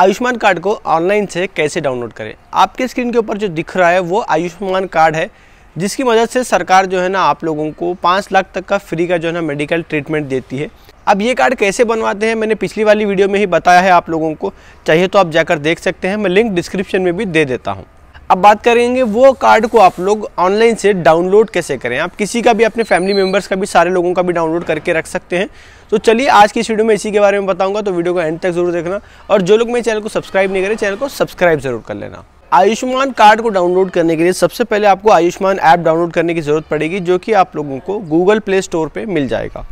Ayushman card को online से कैसे डाउनलोड करें आपके स्क्रीन के ऊपर जो दिख रहा है वो आयुष्मान कार्ड है जिसकी मदद से सरकार जो है ना आप लोगों को पाँच लाख तक का फ्री का जो है ना मेडिकल ट्रीटमेंट देती है अब ये कार्ड कैसे बनवाते हैं मैंने पिछली वाली वीडियो में ही बताया है आप लोगों को चाहिए तो आप जाकर देख सकते हैं मैं लिंक डिस्क्रिप्शन में भी दे देता हूँ अब बात करेंगे वो कार्ड को आप लोग ऑनलाइन से डाउनलोड कैसे करें आप किसी का भी अपने फैमिली मेम्बर्स का भी सारे लोगों का भी डाउनलोड करके रख सकते हैं तो चलिए आज की इस वीडियो में इसी के बारे में बताऊंगा तो वीडियो को एंड तक जरूर देखना और जो लोग मेरे चैनल को सब्सक्राइब नहीं करें चैनल को सब्सक्राइब जरूर कर लेना आयुष्मान कार्ड को डाउनलोड करने के लिए सबसे पहले आपको आयुष्मान ऐप डाउनलोड करने की ज़रूरत पड़ेगी जो कि आप लोगों को गूगल प्ले स्टोर पर मिल जाएगा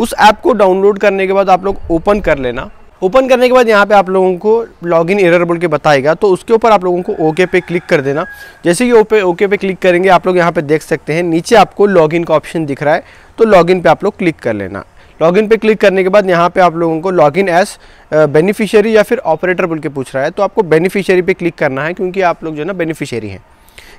उस ऐप को डाउनलोड करने के बाद आप लोग ओपन कर लेना ओपन करने के बाद यहाँ पे आप लोगों को लॉग इन एरर बोल के बताएगा तो उसके ऊपर आप लोगों को ओके पे क्लिक कर देना जैसे कि ओपे ओके पे क्लिक करेंगे आप लोग यहाँ पे देख सकते हैं नीचे आपको लॉगिन का ऑप्शन दिख रहा है तो लॉगिन पे आप लोग क्लिक कर लेना लॉगिन पे क्लिक करने के बाद यहाँ पे आप लोगों को लॉगिन एस बेनिफिशियरी या फिर ऑपरेटर बोल के पूछ रहा है तो आपको बेनिफिशियरी पे क्लिक करना है क्योंकि आप लोग जो है ना बेनिफिशियरी हैं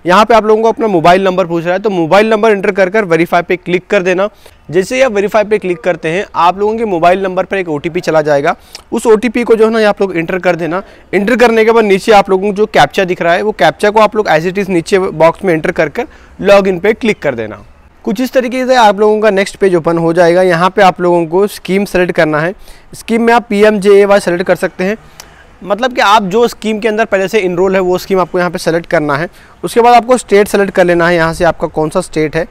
यहाँ पे आप लोगों को अपना मोबाइल नंबर पूछ रहा है तो मोबाइल नंबर एंटर कर कर वेरीफाई पे क्लिक कर देना जैसे ही आप वेरीफाई पे क्लिक करते हैं आप लोगों के मोबाइल नंबर पर एक ओ चला जाएगा उस ओ को जो है ना आप लोग इंटर कर देना इंटर करने के बाद नीचे आप लोगों को जो कैप्चा दिख रहा है वो कैप्चा को आप लोग एज इट इज़ नीचे बॉक्स में एंटर कर कर लॉग इन पर क्लिक कर देना कुछ इस तरीके से आप लोगों का नेक्स्ट पेज ओपन हो जाएगा यहाँ पे आप लोगों को स्कीम सेलेक्ट करना है स्कीम में आप पी एम सेलेक्ट कर सकते हैं मतलब कि आप जो स्कीम के अंदर पहले से इनरोल है वो स्कीम आपको यहाँ पे सेलेक्ट करना है उसके बाद आपको स्टेट सेलेक्ट कर लेना है यहाँ से आपका कौन सा स्टेट है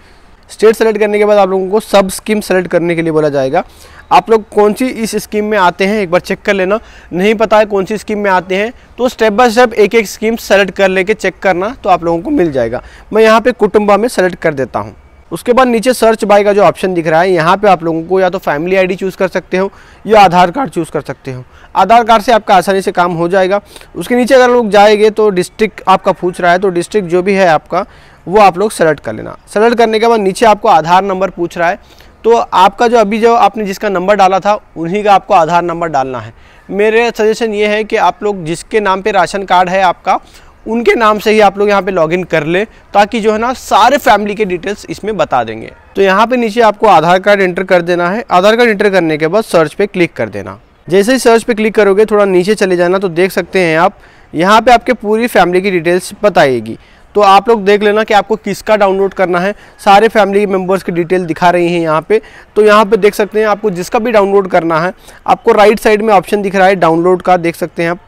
स्टेट सेलेक्ट करने के बाद आप लोगों को सब स्कीम सेलेक्ट करने के लिए बोला जाएगा आप लोग कौन सी इस स्कीम में आते हैं एक बार चेक कर लेना नहीं पता है कौन सी स्कीम में आते हैं तो स्टेप बाय स्टेप एक एक स्कीम सेलेक्ट कर लेके चेक करना तो आप लोगों को मिल जाएगा मैं यहाँ पे कुटुंबा में सेलेक्ट कर देता हूँ उसके बाद नीचे सर्च बाय का जो ऑप्शन दिख रहा है यहाँ पे आप लोगों को या तो फैमिली आईडी चूज़ कर सकते हो या आधार कार्ड चूज़ कर सकते हो आधार कार्ड से आपका आसानी से काम हो जाएगा उसके नीचे अगर लोग जाएंगे तो डिस्ट्रिक्ट आपका पूछ रहा है तो डिस्ट्रिक्ट जो भी है आपका वो आप लोग सेलेक्ट कर लेना सेलेक्ट करने के बाद नीचे आपको आधार नंबर पूछ रहा है तो आपका जो अभी जो आपने जिसका नंबर डाला था उन्हीं का आपको आधार नंबर डालना है मेरे सजेशन ये है कि आप लोग जिसके नाम पर राशन कार्ड है आपका उनके नाम से ही आप लोग यहाँ पे लॉगिन कर ले ताकि जो है ना सारे फैमिली के डिटेल्स इसमें बता देंगे तो यहाँ पे नीचे आपको आधार कार्ड एंटर कर देना है आधार कार्ड एंटर करने के बाद सर्च पे क्लिक कर देना जैसे ही सर्च पे क्लिक करोगे थोड़ा नीचे चले जाना तो देख सकते हैं आप यहाँ पे आपके पूरी फैमिली की डिटेल्स बताएगी तो आप लोग देख लेना कि आपको किसका डाउनलोड करना है सारे फैमिली मेम्बर्स की डिटेल दिखा रही हैं यहाँ पे तो यहाँ पे देख सकते हैं आपको जिसका भी डाउनलोड करना है आपको राइट साइड में ऑप्शन दिख रहा है डाउनलोड का देख सकते हैं आप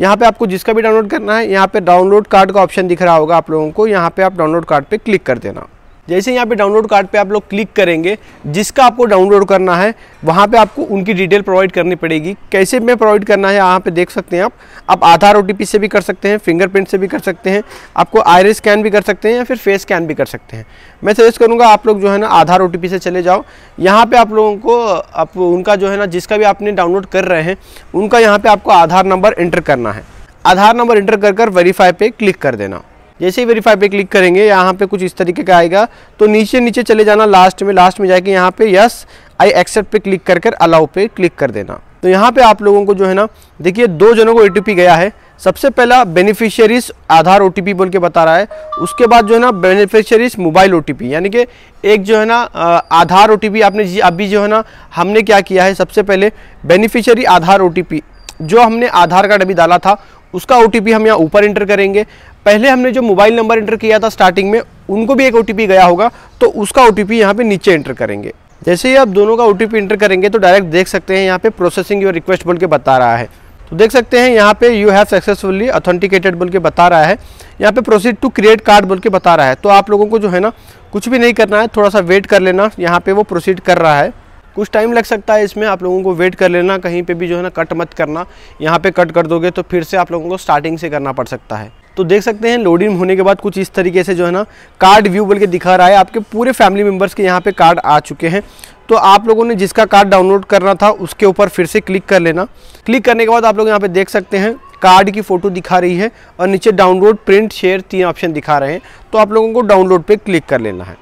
यहाँ पे आपको जिसका भी डाउनलोड करना है यहाँ पे डाउनलोड कार्ड का ऑप्शन दिख रहा होगा आप लोगों को यहाँ पे आप डाउनलोड कार्ड पे क्लिक कर देना जैसे यहाँ पे डाउनलोड कार्ड पे आप लोग क्लिक करेंगे जिसका आपको डाउनलोड करना है वहाँ पे आपको उनकी डिटेल प्रोवाइड करनी पड़ेगी कैसे में प्रोवाइड करना है यहाँ पे देख सकते हैं आप आप आधार ओ से भी कर सकते हैं फिंगरप्रिंट से भी कर सकते हैं आपको आयरस स्कैन भी कर सकते हैं या फिर फेस स्कैन भी कर सकते हैं मैं सजेस्ट करूँगा आप लोग जो है ना आधार ओ से चले जाओ यहाँ पर आप लोगों को आप उनका जो है ना जिसका भी आपने डाउनलोड कर रहे हैं उनका यहाँ पर आपको आधार नंबर एंटर करना है आधार नंबर एंटर कर कर वेरीफाई पर क्लिक कर देना जैसे ही वेरीफाई पे क्लिक करेंगे यहाँ पे कुछ इस तरीके का आएगा तो नीचे नीचे चले जाना लास्ट में लास्ट में जाके यहाँ पे यस आई एक्सेप्ट पे क्लिक कर कर अलाउ पे क्लिक कर देना तो यहाँ पे आप लोगों को जो है ना देखिए दो जनों को ओ गया है सबसे पहला बेनिफिशियरीज आधार ओ बोल के बता रहा है उसके बाद जो है ना बेनिफिशियरीज मोबाइल ओ यानी कि एक जो है ना आधार ओ आपने अभी जो है ना हमने क्या किया है सबसे पहले बेनिफिशियरी आधार ओ जो हमने आधार कार्ड अभी डाला था उसका ओ हम यहाँ ऊपर इंटर करेंगे पहले हमने जो मोबाइल नंबर इंटर किया था स्टार्टिंग में उनको भी एक ओ गया होगा तो उसका ओ टी पी यहाँ पर नीचे इंटर करेंगे जैसे ही आप दोनों का ओ इंटर करेंगे तो डायरेक्ट देख सकते हैं यहाँ पे प्रोसेसिंग योर रिक्वेस्ट बोल के बता रहा है तो देख सकते हैं यहाँ पे यू हैव सक्सेसफुली ऑथेंटिकेटेड बोल के बता रहा है यहाँ पे प्रोसीड टू क्रिएट कार्ड बोल के बता रहा है तो आप लोगों को जो है ना कुछ भी नहीं करना है थोड़ा सा वेट कर लेना यहाँ पे वो प्रोसीड कर रहा है कुछ टाइम लग सकता है इसमें आप लोगों को वेट कर लेना कहीं पे भी जो है ना कट मत करना यहाँ पे कट कर दोगे तो फिर से आप लोगों को स्टार्टिंग से करना पड़ सकता है तो देख सकते हैं लोडिंग होने के बाद कुछ इस तरीके से जो है ना कार्ड व्यू बोल के दिखा रहा है आपके पूरे फैमिली मेम्बर्स के यहाँ पे कार्ड आ चुके हैं तो आप लोगों ने जिसका कार्ड डाउनलोड करना था उसके ऊपर फिर से क्लिक कर लेना क्लिक करने के बाद आप लोग यहाँ पे देख सकते हैं कार्ड की फ़ोटो दिखा रही है और नीचे डाउनलोड प्रिंट शेयर तीन ऑप्शन दिखा रहे हैं तो आप लोगों को डाउनलोड पे क्लिक कर लेना है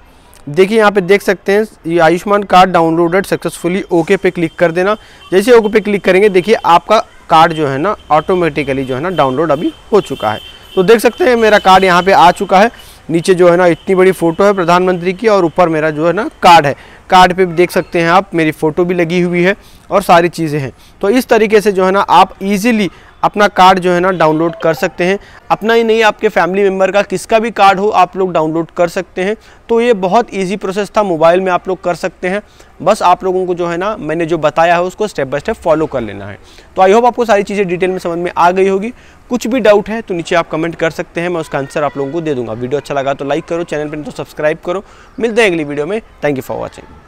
देखिए यहाँ पे देख सकते हैं ये Ayushman card downloaded successfully okay पे क्लिक कर देना जैसे ओके पे क्लिक करेंगे देखिए आपका कार्ड जो है ना ऑटोमेटिकली जो है ना डाउनलोड अभी हो चुका है तो देख सकते हैं मेरा कार्ड यहाँ पे आ चुका है नीचे जो है ना इतनी बड़ी फ़ोटो है प्रधानमंत्री की और ऊपर मेरा जो है ना कार्ड है कार्ड पे भी देख सकते हैं आप मेरी फ़ोटो भी लगी हुई है और सारी चीज़ें हैं तो इस तरीके से जो है ना आप इजीली अपना कार्ड जो है ना डाउनलोड कर सकते हैं अपना ही नहीं आपके फैमिली मेम्बर का किसका भी कार्ड हो आप लोग डाउनलोड कर सकते हैं तो ये बहुत ईजी प्रोसेस था मोबाइल में आप लोग कर सकते हैं बस आप लोगों को जो है ना मैंने जो बताया है उसको स्टेप बाय स्टेप फॉलो कर लेना है तो आई होप आपको सारी चीज़ें डिटेल में समझ में आ गई होगी कुछ भी डाउट है तो नीचे आप कमेंट कर सकते हैं मैं उसका आंसर आप लोगों को दे दूंगा वीडियो अच्छा लगा तो लाइक करो चैनल पर तो सब्सक्राइब करो मिलते हैं अगली वीडियो में थैंक यू फॉर वॉचिंग